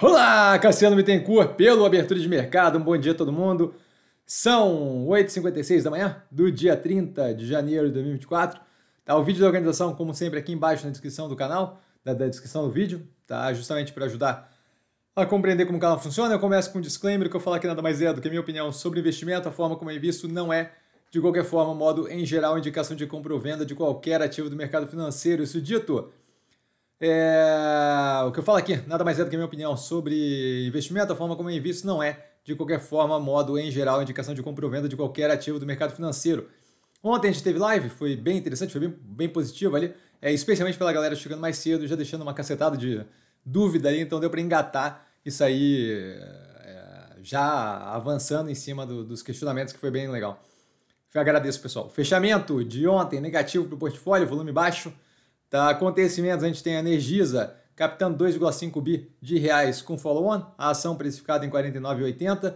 Olá, Cassiano Bittencourt, pelo Abertura de Mercado. Um bom dia a todo mundo. São 8h56 da manhã do dia 30 de janeiro de 2024. Tá, o vídeo da organização, como sempre, aqui embaixo na descrição do canal, na descrição do vídeo, tá? justamente para ajudar a compreender como o canal funciona. Eu começo com um disclaimer que eu falo aqui nada mais é do que a minha opinião sobre investimento, a forma como eu visto não é, de qualquer forma, modo em geral, indicação de compra ou venda de qualquer ativo do mercado financeiro. Isso dito, é... O que eu falo aqui nada mais é do que a minha opinião sobre investimento, a forma como eu invisto não é, de qualquer forma, modo em geral, indicação de compra ou venda de qualquer ativo do mercado financeiro. Ontem a gente teve live, foi bem interessante, foi bem, bem positivo ali, é, especialmente pela galera chegando mais cedo, já deixando uma cacetada de dúvida ali, então deu para engatar isso aí é, já avançando em cima do, dos questionamentos, que foi bem legal. Eu agradeço, pessoal. Fechamento de ontem, negativo para o portfólio, volume baixo. Tá, acontecimentos, a gente tem a Energisa captando 2,5 bi de reais com follow-on, a ação precificada em 49,80.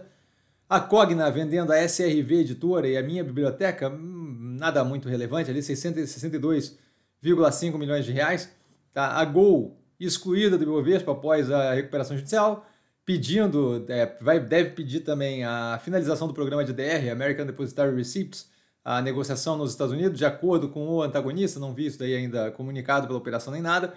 A Cogna vendendo a SRV Editora e a minha biblioteca, hum, nada muito relevante, ali 62,5 milhões de reais. Tá? A Gol excluída do Ibovespa após a recuperação judicial, pedindo, é, vai, deve pedir também a finalização do programa de DR, American Depositary Receipts, a negociação nos Estados Unidos, de acordo com o antagonista, não vi isso daí ainda comunicado pela operação nem nada,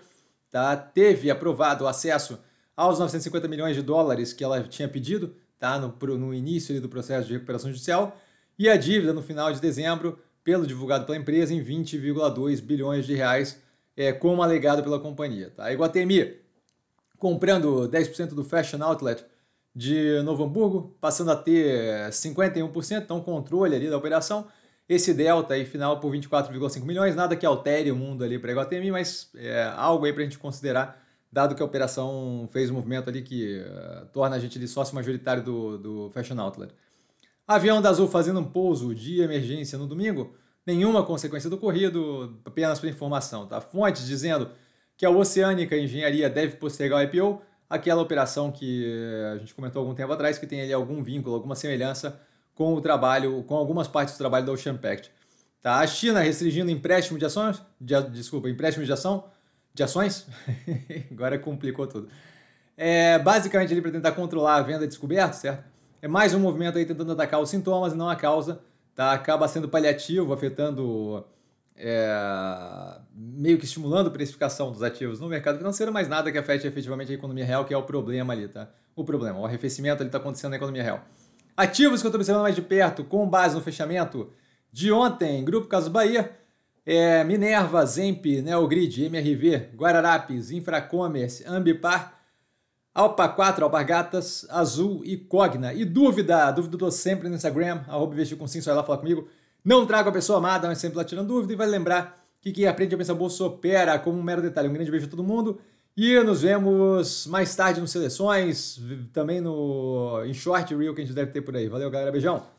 tá? teve aprovado o acesso aos 950 milhões de dólares que ela tinha pedido tá? no, no início do processo de recuperação judicial e a dívida no final de dezembro, pelo divulgado pela empresa, em 20,2 bilhões de reais, é, como alegado pela companhia. Tá? A Iguatemi comprando 10% do Fashion Outlet de Novo Hamburgo, passando a ter 51%, então controle ali da operação, esse delta aí final por 24,5 milhões, nada que altere o mundo ali para a Iguatemi, mas é algo aí para a gente considerar, dado que a operação fez um movimento ali que uh, torna a gente ali sócio majoritário do, do Fashion Outlet. Avião da Azul fazendo um pouso de emergência no domingo, nenhuma consequência do corrido, apenas para informação. Tá? Fontes dizendo que a Oceânica Engenharia deve postergar o IPO, aquela operação que é, a gente comentou algum tempo atrás, que tem ali algum vínculo, alguma semelhança com o trabalho, com algumas partes do trabalho da Ocean Pact. Tá? A China restringindo empréstimo de ações, de, desculpa, empréstimo de ação, de ações, agora complicou tudo. É, basicamente ali para tentar controlar a venda descoberta, certo? É mais um movimento aí tentando atacar os sintomas e não a causa, tá? Acaba sendo paliativo, afetando, é, meio que estimulando a precificação dos ativos no mercado financeiro, mas nada que afete efetivamente a economia real, que é o problema ali, tá? O problema, o arrefecimento ali está acontecendo na economia real. Ativos que eu estou observando mais de perto, com base no fechamento de ontem, Grupo Caso Bahia, é, Minerva, Zemp, Neogrid, MRV, Guararapes, Infracommerce, Ambipar, Alpa 4, Alpargatas, Azul e Cogna. E dúvida, dúvida eu sempre no Instagram, arroba investir com sim, só lá falar comigo. Não trago a pessoa amada, mas sempre lá tirando dúvida e vai lembrar que quem aprende a pensar bolsa opera como um mero detalhe. Um grande beijo a todo mundo. E nos vemos mais tarde no Seleções, também no em Short Reel que a gente deve ter por aí. Valeu, galera. Beijão!